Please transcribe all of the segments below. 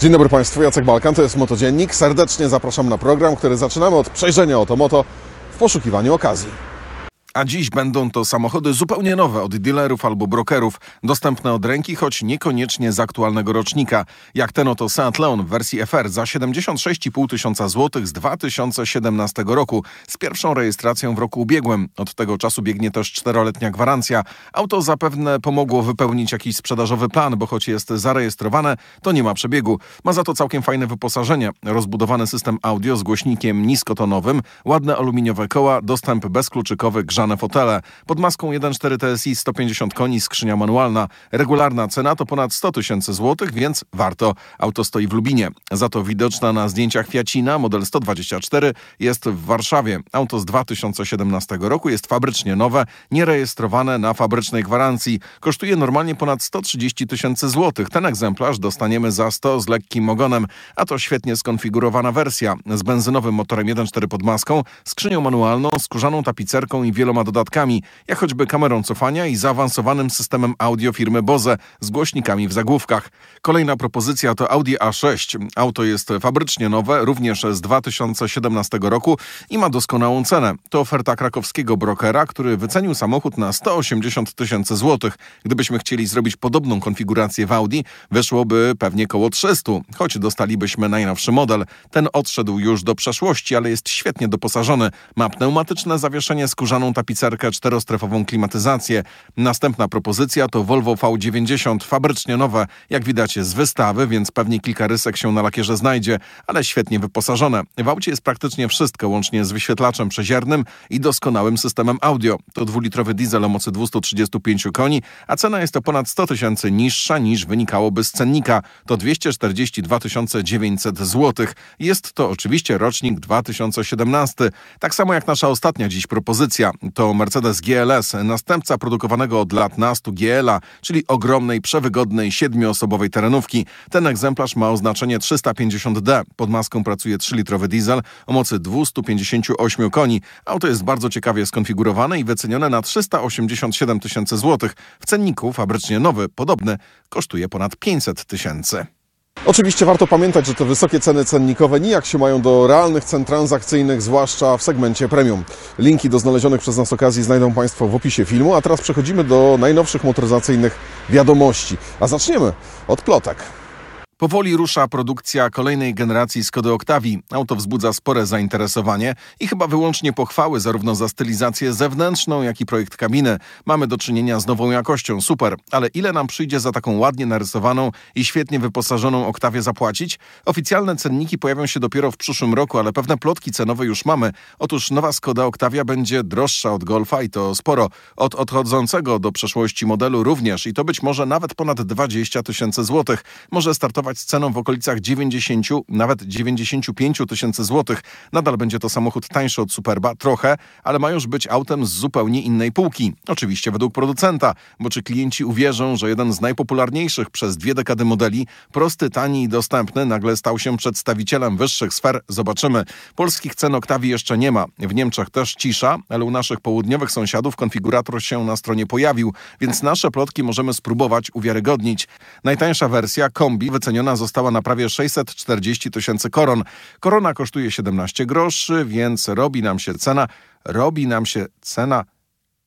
Dzień dobry Państwu, Jacek Balkan, to jest Motodziennik. Serdecznie zapraszam na program, który zaczynamy od przejrzenia oto moto w poszukiwaniu okazji a dziś będą to samochody zupełnie nowe od dealerów albo brokerów, dostępne od ręki, choć niekoniecznie z aktualnego rocznika, jak ten oto Seat Leon w wersji FR za 76,5 tysiąca złotych z 2017 roku, z pierwszą rejestracją w roku ubiegłym. Od tego czasu biegnie też czteroletnia gwarancja. Auto zapewne pomogło wypełnić jakiś sprzedażowy plan, bo choć jest zarejestrowane, to nie ma przebiegu. Ma za to całkiem fajne wyposażenie, rozbudowany system audio z głośnikiem niskotonowym, ładne aluminiowe koła, dostęp bezkluczykowy, grzany fotele. Pod maską 1.4 TSI 150 koni, skrzynia manualna. Regularna cena to ponad 100 tysięcy złotych, więc warto. Auto stoi w Lubinie. Za to widoczna na zdjęciach Fiacina, model 124, jest w Warszawie. Auto z 2017 roku jest fabrycznie nowe, nierejestrowane na fabrycznej gwarancji. Kosztuje normalnie ponad 130 tysięcy złotych. Ten egzemplarz dostaniemy za 100 z lekkim ogonem, a to świetnie skonfigurowana wersja z benzynowym motorem 1.4 pod maską, skrzynią manualną, skórzaną tapicerką i wielokrotnie wieloma dodatkami, jak choćby kamerą cofania i zaawansowanym systemem audio firmy Bose z głośnikami w zagłówkach. Kolejna propozycja to Audi A6. Auto jest fabrycznie nowe, również z 2017 roku i ma doskonałą cenę. To oferta krakowskiego brokera, który wycenił samochód na 180 tysięcy złotych. Gdybyśmy chcieli zrobić podobną konfigurację w Audi, wyszłoby pewnie koło 300, choć dostalibyśmy najnowszy model. Ten odszedł już do przeszłości, ale jest świetnie doposażony. Ma pneumatyczne zawieszenie skórzaną Toyota czterostrefową klimatyzację. Następna propozycja to Volvo V90, fabrycznie nowe, jak widać z wystawy, więc pewnie kilka rysek się na lakierze znajdzie, ale świetnie wyposażone. W aucie jest praktycznie wszystko, łącznie z wyświetlaczem przeziernym i doskonałym systemem audio. To dwulitrowy diesel o mocy 235 koni, a cena jest to ponad 100 tysięcy niższa niż wynikałoby z cennika. To 242 900 zł. Jest to oczywiście rocznik 2017. Tak samo jak nasza ostatnia dziś propozycja to Mercedes GLS, następca produkowanego od lat nastu GLA, czyli ogromnej, przewygodnej, siedmioosobowej terenówki. Ten egzemplarz ma oznaczenie 350D. Pod maską pracuje 3-litrowy diesel o mocy 258 koni. Auto jest bardzo ciekawie skonfigurowane i wycenione na 387 tysięcy złotych. W cenniku fabrycznie nowy, podobny, kosztuje ponad 500 tysięcy. Oczywiście warto pamiętać, że te wysokie ceny cennikowe nijak się mają do realnych cen transakcyjnych, zwłaszcza w segmencie premium. Linki do znalezionych przez nas okazji znajdą Państwo w opisie filmu, a teraz przechodzimy do najnowszych motoryzacyjnych wiadomości. A zaczniemy od plotek. Powoli rusza produkcja kolejnej generacji Skody Octavii. Auto wzbudza spore zainteresowanie i chyba wyłącznie pochwały zarówno za stylizację zewnętrzną, jak i projekt kabiny. Mamy do czynienia z nową jakością, super, ale ile nam przyjdzie za taką ładnie narysowaną i świetnie wyposażoną Oktawię zapłacić? Oficjalne cenniki pojawią się dopiero w przyszłym roku, ale pewne plotki cenowe już mamy. Otóż nowa Skoda Octavia będzie droższa od Golfa i to sporo. Od odchodzącego do przeszłości modelu również i to być może nawet ponad 20 tysięcy złotych. Może startować operować z ceną w okolicach 90, nawet 95 tysięcy złotych. Nadal będzie to samochód tańszy od Superba, trochę, ale ma już być autem z zupełnie innej półki. Oczywiście według producenta, bo czy klienci uwierzą, że jeden z najpopularniejszych przez dwie dekady modeli, prosty, tani i dostępny, nagle stał się przedstawicielem wyższych sfer? Zobaczymy. Polskich cen Oktawii jeszcze nie ma. W Niemczech też cisza, ale u naszych południowych sąsiadów konfigurator się na stronie pojawił, więc nasze plotki możemy spróbować uwiarygodnić. Najtańsza wersja kombi wyceniona została na prawie 640 tysięcy koron. Korona kosztuje 17 groszy, więc robi nam się cena, robi nam się cena,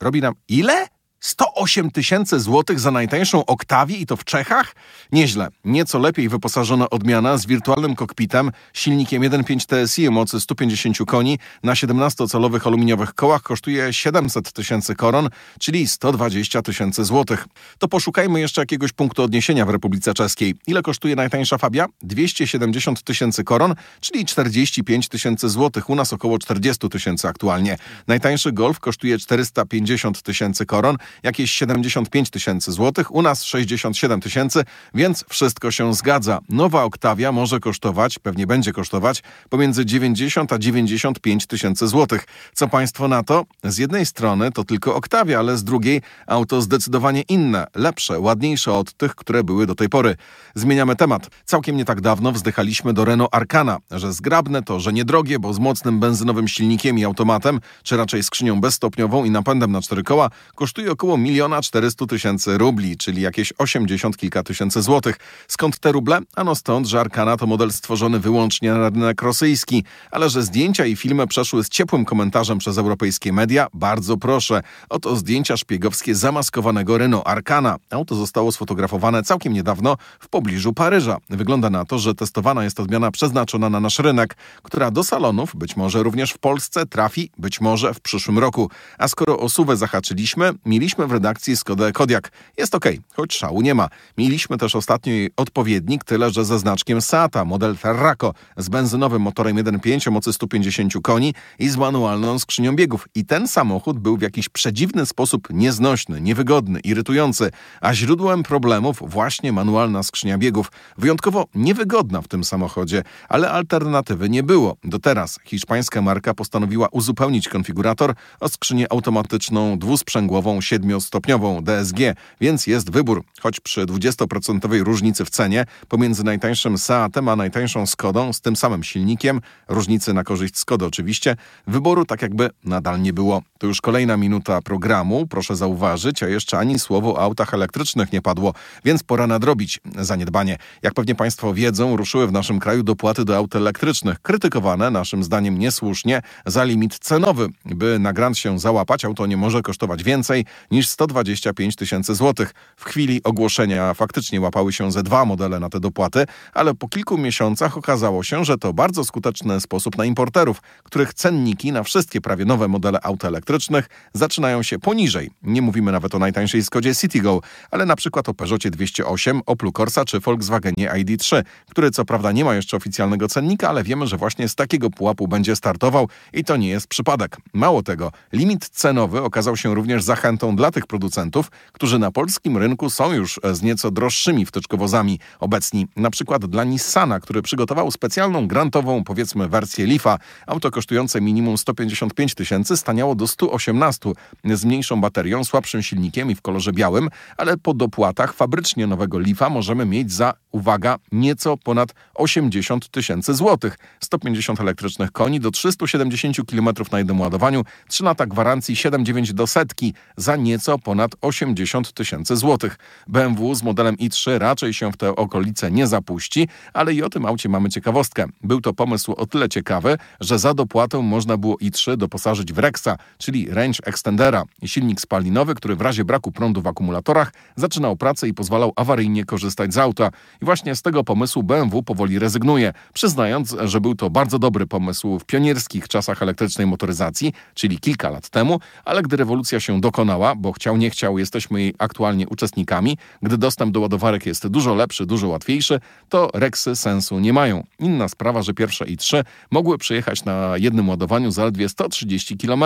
robi nam ile? 108 tysięcy złotych za najtańszą Oktawię i to w Czechach? Nieźle. Nieco lepiej wyposażona odmiana z wirtualnym kokpitem, silnikiem 1.5 TSI o mocy 150 koni na 17-calowych aluminiowych kołach kosztuje 700 tysięcy koron, czyli 120 tysięcy złotych. To poszukajmy jeszcze jakiegoś punktu odniesienia w Republice Czeskiej. Ile kosztuje najtańsza Fabia? 270 tysięcy koron, czyli 45 tysięcy złotych. U nas około 40 tysięcy aktualnie. Najtańszy Golf kosztuje 450 tysięcy koron, jakieś 75 tysięcy złotych, u nas 67 tysięcy, więc wszystko się zgadza. Nowa Oktawia może kosztować, pewnie będzie kosztować, pomiędzy 90 a 95 tysięcy złotych. Co Państwo na to? Z jednej strony to tylko Oktawia, ale z drugiej auto zdecydowanie inne, lepsze, ładniejsze od tych, które były do tej pory. Zmieniamy temat. Całkiem nie tak dawno wzdychaliśmy do Renault Arkana, że zgrabne to, że niedrogie, bo z mocnym benzynowym silnikiem i automatem, czy raczej skrzynią bezstopniową i napędem na cztery koła, kosztuje około około miliona 400 tysięcy rubli, czyli jakieś 80 kilka tysięcy złotych. Skąd te ruble? Ano stąd, że Arkana to model stworzony wyłącznie na rynek rosyjski, ale że zdjęcia i filmy przeszły z ciepłym komentarzem przez europejskie media, bardzo proszę. Oto zdjęcia szpiegowskie zamaskowanego Renault Arkana. Auto zostało sfotografowane całkiem niedawno w pobliżu Paryża. Wygląda na to, że testowana jest odmiana przeznaczona na nasz rynek, która do salonów, być może również w Polsce, trafi, być może w przyszłym roku. A skoro o suwę zahaczyliśmy, mieliśmy Mieliśmy w redakcji Skodę Kodiak. Jest ok, choć szału nie ma. Mieliśmy też ostatni odpowiednik, tyle że ze znaczkiem SATA, model Ferraco, z benzynowym motorem 1.5 o mocy 150 koni i z manualną skrzynią biegów. I ten samochód był w jakiś przedziwny sposób nieznośny, niewygodny, irytujący, a źródłem problemów właśnie manualna skrzynia biegów. Wyjątkowo niewygodna w tym samochodzie, ale alternatywy nie było. Do teraz hiszpańska marka postanowiła uzupełnić konfigurator o skrzynię automatyczną dwusprzęgłową 7 siedmiostopniową DSG, więc jest wybór, choć przy 20% różnicy w cenie pomiędzy najtańszym Seatem a najtańszą Skodą z tym samym silnikiem, różnicy na korzyść Skody oczywiście, wyboru tak jakby nadal nie było. To już kolejna minuta programu, proszę zauważyć, a jeszcze ani słowo o autach elektrycznych nie padło, więc pora nadrobić zaniedbanie. Jak pewnie Państwo wiedzą, ruszyły w naszym kraju dopłaty do aut elektrycznych, krytykowane naszym zdaniem niesłusznie za limit cenowy. By na grant się załapać, auto nie może kosztować więcej niż 125 tysięcy złotych. W chwili ogłoszenia faktycznie łapały się ze dwa modele na te dopłaty, ale po kilku miesiącach okazało się, że to bardzo skuteczny sposób na importerów, których cenniki na wszystkie prawie nowe modele aut elektrycznych zaczynają się poniżej. Nie mówimy nawet o najtańszej Skodzie Citygo, ale na przykład o Peugeotie 208, Oplu Corsa czy Volkswagenie ID3, który co prawda nie ma jeszcze oficjalnego cennika, ale wiemy, że właśnie z takiego pułapu będzie startował i to nie jest przypadek. Mało tego, limit cenowy okazał się również zachętą dla tych producentów, którzy na polskim rynku są już e, z nieco droższymi wtyczkowozami obecni. Na przykład dla Nissana, który przygotował specjalną grantową, powiedzmy, wersję Leafa. Auto kosztujące minimum 155 tysięcy staniało do 118 z mniejszą baterią, słabszym silnikiem i w kolorze białym, ale po dopłatach fabrycznie nowego Leafa możemy mieć za, uwaga, nieco ponad 80 tysięcy złotych, 150 elektrycznych koni do 370 km na jednym ładowaniu, 3 lata gwarancji, 7,9 do setki za nie nieco ponad 80 tysięcy złotych. BMW z modelem i3 raczej się w te okolice nie zapuści, ale i o tym aucie mamy ciekawostkę. Był to pomysł o tyle ciekawy, że za dopłatę można było i3 doposażyć w Rexa, czyli Range Extendera, silnik spalinowy, który w razie braku prądu w akumulatorach zaczynał pracę i pozwalał awaryjnie korzystać z auta. I właśnie z tego pomysłu BMW powoli rezygnuje, przyznając, że był to bardzo dobry pomysł w pionierskich czasach elektrycznej motoryzacji, czyli kilka lat temu, ale gdy rewolucja się dokonała, bo chciał, nie chciał, jesteśmy aktualnie uczestnikami. Gdy dostęp do ładowarek jest dużo lepszy, dużo łatwiejszy, to reksy sensu nie mają. Inna sprawa, że pierwsze i trzy mogły przejechać na jednym ładowaniu zaledwie 130 km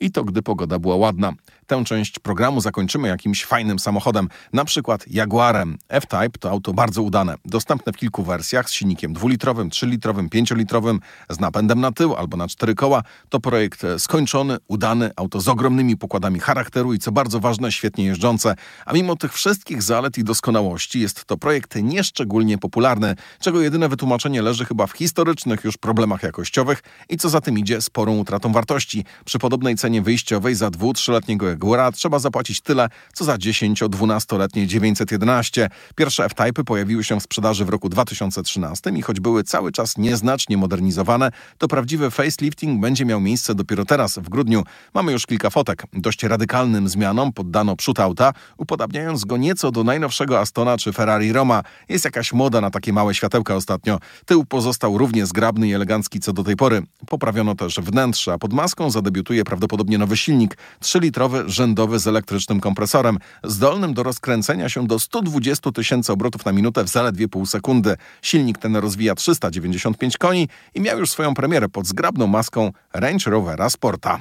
i to gdy pogoda była ładna. Tę część programu zakończymy jakimś fajnym samochodem, na przykład Jaguarem. F-Type to auto bardzo udane, dostępne w kilku wersjach z silnikiem dwulitrowym, trzylitrowym, pięciolitrowym, z napędem na tył albo na cztery koła. To projekt e, skończony, udany, auto z ogromnymi pokładami charakteru i co bardzo ważne, świetnie jeżdżące. A mimo tych wszystkich zalet i doskonałości jest to projekt nieszczególnie popularny, czego jedyne wytłumaczenie leży chyba w historycznych już problemach jakościowych i co za tym idzie sporą utratą wartości. Przy podobnej cenie wyjściowej za 2-3-letniego Góra trzeba zapłacić tyle, co za 10-12-letnie 911. Pierwsze f type pojawiły się w sprzedaży w roku 2013 i choć były cały czas nieznacznie modernizowane, to prawdziwy facelifting będzie miał miejsce dopiero teraz, w grudniu. Mamy już kilka fotek. Dość radykalnym zmianom poddano przód auta, upodabniając go nieco do najnowszego Astona czy Ferrari Roma. Jest jakaś moda na takie małe światełka ostatnio. Tył pozostał równie zgrabny i elegancki co do tej pory. Poprawiono też wnętrze, a pod maską zadebiutuje prawdopodobnie nowy silnik 3-litrowy rzędowy z elektrycznym kompresorem, zdolnym do rozkręcenia się do 120 tysięcy obrotów na minutę w zaledwie pół sekundy. Silnik ten rozwija 395 koni i miał już swoją premierę pod zgrabną maską Range Rovera Sporta.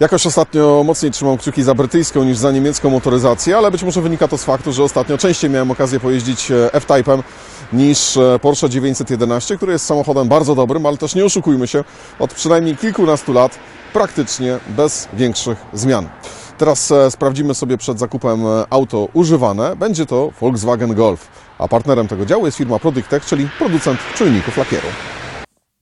Jakoś ostatnio mocniej trzymam kciuki za brytyjską niż za niemiecką motoryzację, ale być może wynika to z faktu, że ostatnio częściej miałem okazję pojeździć e, F-Type'em niż e, Porsche 911, który jest samochodem bardzo dobrym, ale też nie oszukujmy się, od przynajmniej kilkunastu lat praktycznie bez większych zmian. Teraz e, sprawdzimy sobie przed zakupem auto używane. Będzie to Volkswagen Golf, a partnerem tego działu jest firma Product czyli producent czujników lakieru.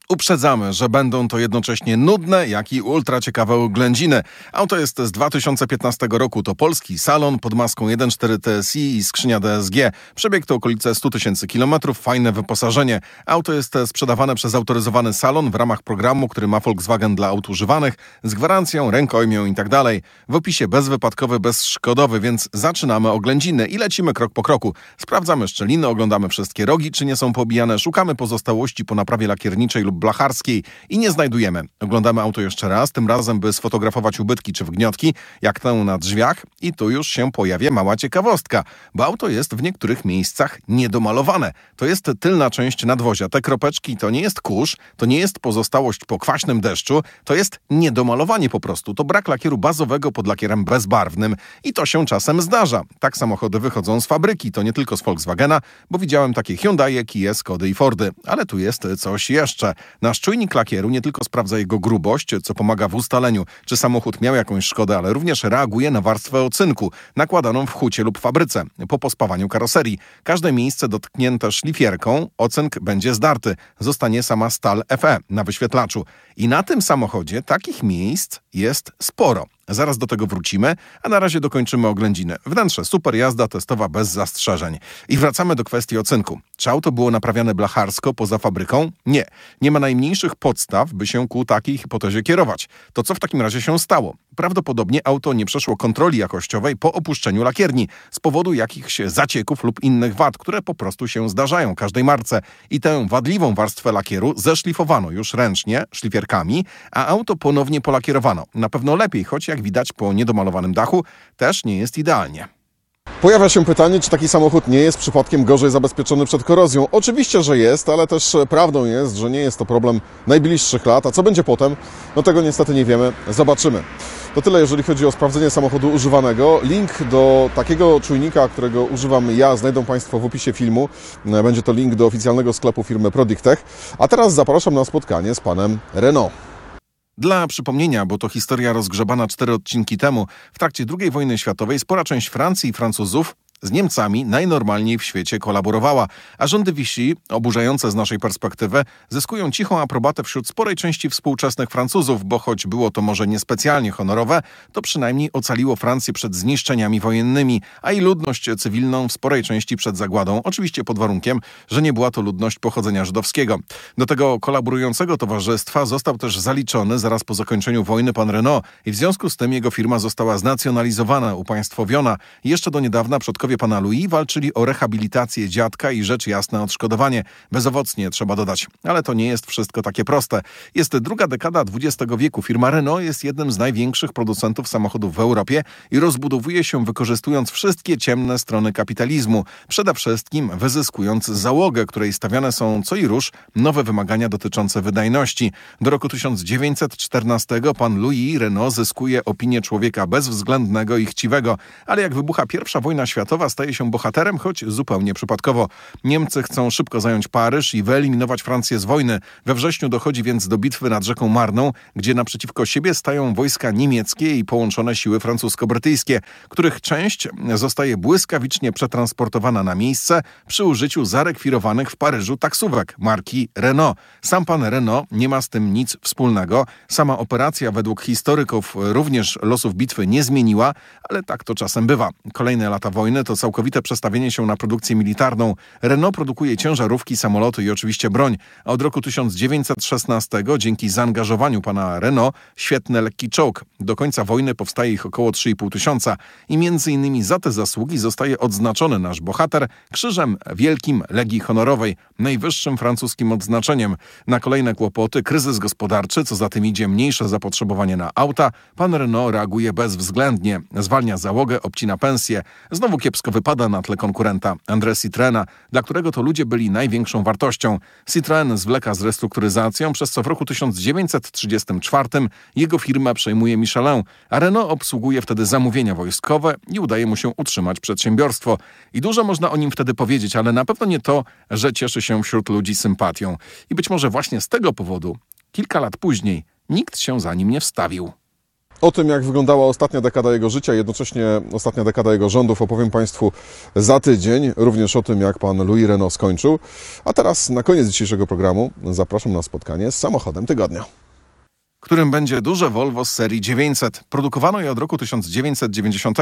Uprzedzamy, że będą to jednocześnie nudne, jak i ultra ciekawe oględziny. Auto jest z 2015 roku, to polski salon pod maską 1.4 TSI i skrzynia DSG. Przebieg to okolice 100 tysięcy kilometrów, fajne wyposażenie. Auto jest e, sprzedawane przez autoryzowany salon w ramach programu, który ma Volkswagen dla aut używanych, z gwarancją, rękojmią itd. Tak w opisie bezwypadkowy, bezszkodowy, więc zaczynamy oględziny i lecimy krok po kroku. Sprawdzamy szczeliny, oglądamy wszystkie rogi, czy nie są pobijane, szukamy pozostałości po naprawie lakierniczej lub Blacharskiej i nie znajdujemy. Oglądamy auto jeszcze raz, tym razem by sfotografować ubytki czy wgniotki, jak tę na drzwiach i tu już się pojawia mała ciekawostka, bo auto jest w niektórych miejscach niedomalowane. To jest tylna część nadwozia. Te kropeczki to nie jest kurz, to nie jest pozostałość po kwaśnym deszczu, to jest niedomalowanie po prostu. To brak lakieru bazowego pod lakierem bezbarwnym i to się czasem zdarza. Tak samochody wychodzą z fabryki, to nie tylko z Volkswagena, bo widziałem takie Hyundai, Kia, Skody i Fordy. Ale tu jest coś jeszcze. Nasz czujnik lakieru nie tylko sprawdza jego grubość, co pomaga w ustaleniu, czy samochód miał jakąś szkodę, ale również reaguje na warstwę ocynku nakładaną w hucie lub fabryce po pospawaniu karoserii. Każde miejsce dotknięte szlifierką ocynk będzie zdarty. Zostanie sama stal FE na wyświetlaczu. I na tym samochodzie takich miejsc jest sporo. Zaraz do tego wrócimy, a na razie dokończymy oględzinę. Wnętrze super jazda testowa bez zastrzeżeń. I wracamy do kwestii ocynku. Czy auto było naprawiane blacharsko poza fabryką? Nie. Nie ma najmniejszych podstaw, by się ku takiej hipotezie kierować. To co w takim razie się stało? prawdopodobnie auto nie przeszło kontroli jakościowej po opuszczeniu lakierni z powodu jakichś zacieków lub innych wad, które po prostu się zdarzają każdej marce. I tę wadliwą warstwę lakieru zeszlifowano już ręcznie, szlifierkami, a auto ponownie polakierowano. Na pewno lepiej, choć jak widać po niedomalowanym dachu też nie jest idealnie. Pojawia się pytanie, czy taki samochód nie jest przypadkiem gorzej zabezpieczony przed korozją. Oczywiście, że jest, ale też prawdą jest, że nie jest to problem najbliższych lat, a co będzie potem, no tego niestety nie wiemy, zobaczymy. To tyle, jeżeli chodzi o sprawdzenie samochodu używanego. Link do takiego czujnika, którego używam ja, znajdą Państwo w opisie filmu. E, będzie to link do oficjalnego sklepu firmy Prodictech. A teraz zapraszam na spotkanie z panem Renault. Dla przypomnienia, bo to historia rozgrzebana cztery odcinki temu, w trakcie II wojny światowej spora część Francji i Francuzów z Niemcami najnormalniej w świecie kolaborowała, a rządy Vichy, oburzające z naszej perspektywy, zyskują cichą aprobatę wśród sporej części współczesnych Francuzów, bo choć było to może niespecjalnie honorowe, to przynajmniej ocaliło Francję przed zniszczeniami wojennymi, a i ludność cywilną w sporej części przed zagładą, oczywiście pod warunkiem, że nie była to ludność pochodzenia żydowskiego. Do tego kolaborującego towarzystwa został też zaliczony zaraz po zakończeniu wojny pan Renault i w związku z tym jego firma została znacjonalizowana, upaństwowiona. Jeszcze do niedawna przodkowie Synowie pana Louis walczyli o rehabilitację dziadka i rzecz jasna odszkodowanie. Bezowocnie trzeba dodać. Ale to nie jest wszystko takie proste. Jest druga dekada XX wieku. Firma Renault jest jednym z największych producentów samochodów w Europie i rozbudowuje się wykorzystując wszystkie ciemne strony kapitalizmu. Przede wszystkim wyzyskując załogę, której stawiane są co i róż nowe wymagania dotyczące wydajności. Do roku 1914 pan Louis Renault zyskuje opinię człowieka bezwzględnego i chciwego, ale jak wybucha pierwsza wojna światowa, Warszawa staje się bohaterem, choć zupełnie przypadkowo. Niemcy chcą szybko zająć Paryż i wyeliminować Francję z wojny. We wrześniu dochodzi więc do bitwy nad rzeką Marną, gdzie naprzeciwko siebie stają wojska niemieckie i połączone siły francusko-brytyjskie, których część zostaje błyskawicznie przetransportowana na miejsce przy użyciu zarekwirowanych w Paryżu taksówek marki Renault. Sam pan Renault nie ma z tym nic wspólnego. Sama operacja według historyków również losów bitwy nie zmieniła, ale tak to czasem bywa. Kolejne lata wojny to całkowite przestawienie się na produkcję militarną. Renault produkuje ciężarówki, samoloty i oczywiście broń, a od roku 1916 dzięki zaangażowaniu pana Renault świetny lekki czołg. Do końca wojny powstaje ich około 3,5 tysiąca i między innymi za te zasługi zostaje odznaczony nasz bohater krzyżem wielkim Legii Honorowej, najwyższym francuskim odznaczeniem. Na kolejne kłopoty, kryzys gospodarczy, co za tym idzie mniejsze zapotrzebowanie na auta, pan Renault reaguje bezwzględnie, zwalnia załogę, obcina pensję. Znowu kiepsko kiepsko wypada na tle konkurenta André Citrena, dla którego to ludzie byli największą wartością. Citroën zwleka z restrukturyzacją, przez co w roku 1934 jego firma przejmuje Michelin, a Renault obsługuje wtedy zamówienia wojskowe i udaje mu się utrzymać przedsiębiorstwo. I dużo można o nim wtedy powiedzieć, ale na pewno nie to, że cieszy się wśród ludzi sympatią. I być może właśnie z tego powodu kilka lat później nikt się za nim nie wstawił. O tym, jak wyglądała ostatnia dekada jego życia, jednocześnie ostatnia dekada jego rządów, opowiem Państwu za tydzień. Również o tym, jak pan Louis Renault skończył. A teraz na koniec dzisiejszego programu zapraszam na spotkanie z samochodem tygodnia którym będzie duże Volvo z serii 900. Produkowano je od roku 1990.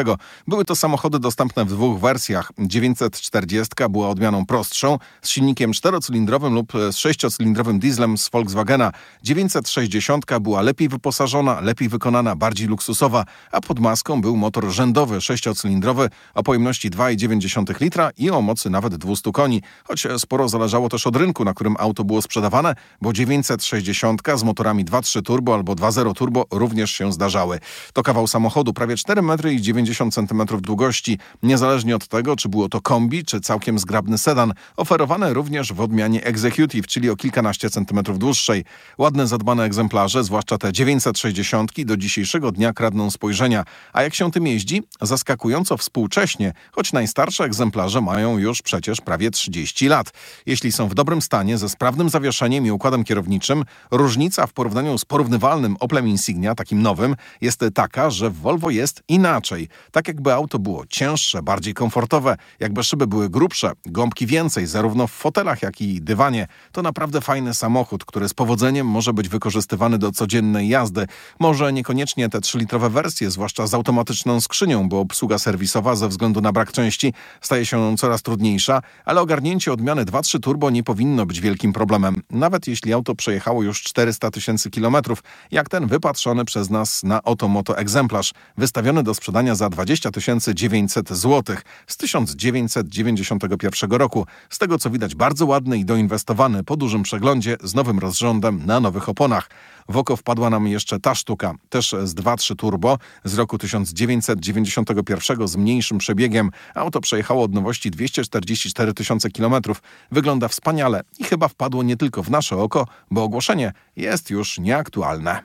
Były to samochody dostępne w dwóch wersjach. 940 była odmianą prostszą z silnikiem czterocylindrowym lub z sześciocylindrowym dieslem z Volkswagena. 960 była lepiej wyposażona, lepiej wykonana, bardziej luksusowa, a pod maską był motor rzędowy sześciocylindrowy o pojemności 2,9 litra i o mocy nawet 200 koni, choć sporo zależało też od rynku, na którym auto było sprzedawane, bo 960 z motorami 2-3 turbo turbo albo 2.0 turbo również się zdarzały. To kawał samochodu prawie 4 metry i 90 cm długości, niezależnie od tego, czy było to kombi, czy całkiem zgrabny sedan, oferowane również w odmianie Executive, czyli o kilkanaście centymetrów dłuższej. Ładne, zadbane egzemplarze, zwłaszcza te 960 do dzisiejszego dnia kradną spojrzenia, a jak się tym jeździ? Zaskakująco współcześnie, choć najstarsze egzemplarze mają już przecież prawie 30 lat. Jeśli są w dobrym stanie, ze sprawnym zawieszeniem i układem kierowniczym, różnica w porównaniu z porównywalnym aktualnym Oplem Insignia, takim nowym, jest taka, że w Volvo jest inaczej. Tak jakby auto było cięższe, bardziej komfortowe, jakby szyby były grubsze, gąbki więcej, zarówno w fotelach, jak i dywanie. To naprawdę fajny samochód, który z powodzeniem może być wykorzystywany do codziennej jazdy. Może niekoniecznie te 3-litrowe wersje, zwłaszcza z automatyczną skrzynią, bo obsługa serwisowa ze względu na brak części staje się coraz trudniejsza, ale ogarnięcie odmiany 2-3 turbo nie powinno być wielkim problemem. Nawet jeśli auto przejechało już 400 tysięcy kilometrów, jak ten wypatrzony przez nas na Otomoto egzemplarz, wystawiony do sprzedania za 20 900 zł z 1991 roku. Z tego co widać bardzo ładny i doinwestowany po dużym przeglądzie z nowym rozrządem na nowych oponach. W oko wpadła nam jeszcze ta sztuka, też z 2.3 turbo z roku 1991 z mniejszym przebiegiem. Auto przejechało od nowości 244 tysiące kilometrów. Wygląda wspaniale i chyba wpadło nie tylko w nasze oko, bo ogłoszenie jest już nieaktualne.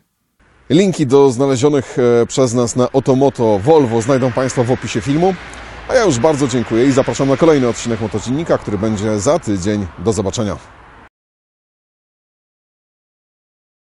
Linki do znalezionych e, przez nas na Otomoto Volvo znajdą Państwo w opisie filmu. A ja już bardzo dziękuję i zapraszam na kolejny odcinek Motodziennika, który będzie za tydzień. Do zobaczenia.